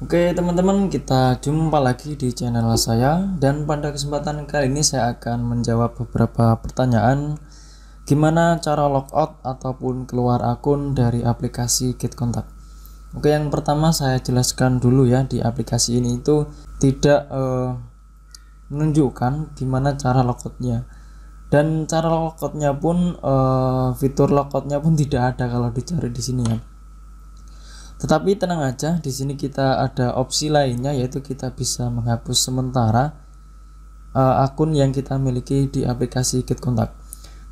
Oke teman-teman kita jumpa lagi di channel saya dan pada kesempatan kali ini saya akan menjawab beberapa pertanyaan gimana cara logout ataupun keluar akun dari aplikasi GetContact Oke yang pertama saya jelaskan dulu ya di aplikasi ini itu tidak eh, menunjukkan gimana cara logoutnya dan cara logoutnya pun eh, fitur logoutnya pun tidak ada kalau dicari di sini ya tetapi tenang aja, di sini kita ada opsi lainnya yaitu kita bisa menghapus sementara uh, akun yang kita miliki di aplikasi GitKontak.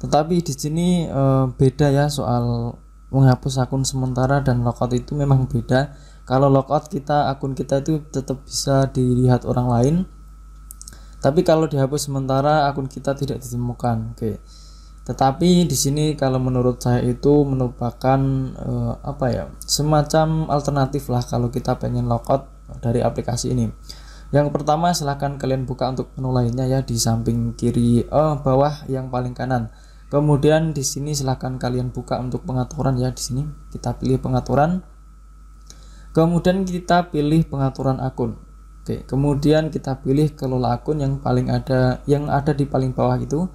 Tetapi di sini uh, beda ya soal menghapus akun sementara dan logout itu memang beda. Kalau logout kita akun kita itu tetap bisa dilihat orang lain. Tapi kalau dihapus sementara akun kita tidak ditemukan. Oke. Okay. Tetapi di sini kalau menurut saya itu merupakan eh, apa ya semacam alternatif lah kalau kita pengen logout dari aplikasi ini. Yang pertama silahkan kalian buka untuk menu lainnya ya di samping kiri eh, bawah yang paling kanan. Kemudian di sini silahkan kalian buka untuk pengaturan ya di sini kita pilih pengaturan. Kemudian kita pilih pengaturan akun. Oke, kemudian kita pilih kelola akun yang paling ada yang ada di paling bawah itu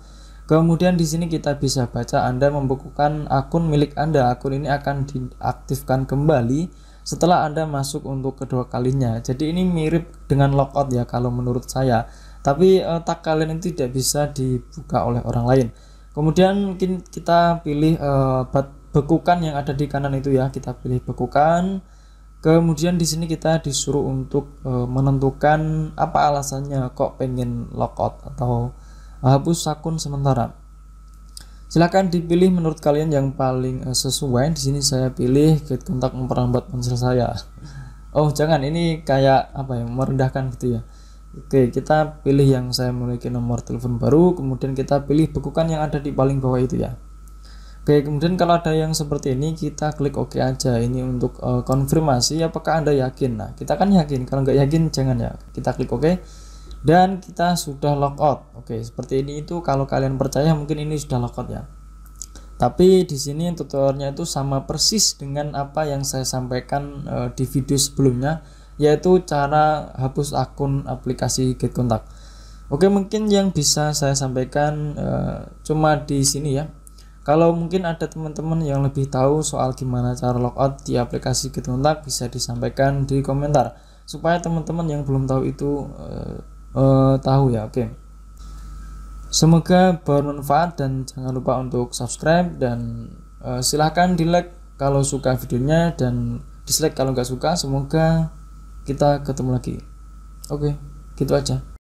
Kemudian di sini kita bisa baca Anda membekukan akun milik Anda. Akun ini akan diaktifkan kembali setelah Anda masuk untuk kedua kalinya. Jadi ini mirip dengan logout ya kalau menurut saya. Tapi eh, tak kalian itu tidak bisa dibuka oleh orang lain. Kemudian kita pilih eh, bekukan yang ada di kanan itu ya. Kita pilih bekukan. Kemudian di sini kita disuruh untuk eh, menentukan apa alasannya kok pengen logout atau hapus akun sementara. Silahkan dipilih menurut kalian yang paling eh, sesuai. Di sini saya pilih get kontak memperambat ponsel saya. Oh, jangan ini kayak apa ya, merendahkan gitu ya. Oke, kita pilih yang saya memiliki nomor telepon baru, kemudian kita pilih bekukan yang ada di paling bawah itu ya. Oke, kemudian kalau ada yang seperti ini, kita klik OK aja. Ini untuk uh, konfirmasi apakah Anda yakin. Nah, kita kan yakin. Kalau nggak yakin, jangan ya. Kita klik OK dan kita sudah logout oke seperti ini itu kalau kalian percaya mungkin ini sudah logout ya tapi di sini tutorialnya itu sama persis dengan apa yang saya sampaikan e, di video sebelumnya yaitu cara hapus akun aplikasi Get Oke, mungkin yang bisa saya sampaikan e, cuma di sini ya. Kalau mungkin ada teman-teman yang lebih tahu soal gimana cara logout di aplikasi Get bisa disampaikan di komentar supaya teman-teman yang belum tahu itu eh, uh, tahu ya. Oke. Okay. Semoga bermanfaat dan jangan lupa untuk subscribe dan uh, silahkan di like kalau suka videonya dan dislike kalau nggak suka. Semoga kita ketemu lagi. Oke, okay, gitu aja.